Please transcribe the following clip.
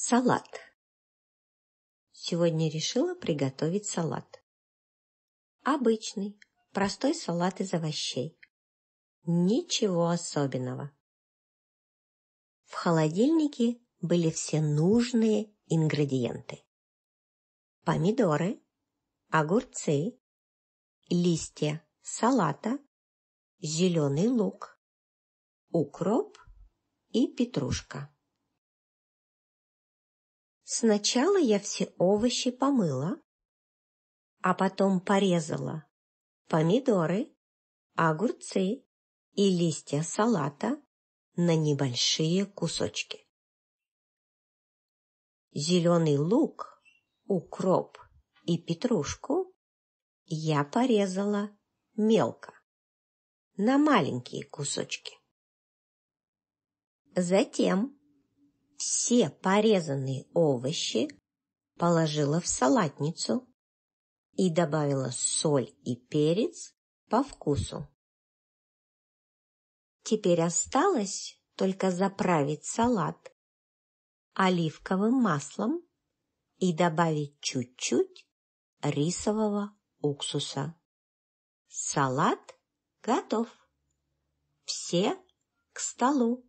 Салат. Сегодня решила приготовить салат. Обычный, простой салат из овощей. Ничего особенного. В холодильнике были все нужные ингредиенты. Помидоры, огурцы, листья салата, зеленый лук, укроп и петрушка. Сначала я все овощи помыла, а потом порезала помидоры, огурцы и листья салата на небольшие кусочки. Зеленый лук, укроп и петрушку я порезала мелко, на маленькие кусочки. Затем все порезанные овощи, положила в салатницу и добавила соль и перец по вкусу. Теперь осталось только заправить салат оливковым маслом и добавить чуть-чуть рисового уксуса. Салат готов. Все к столу.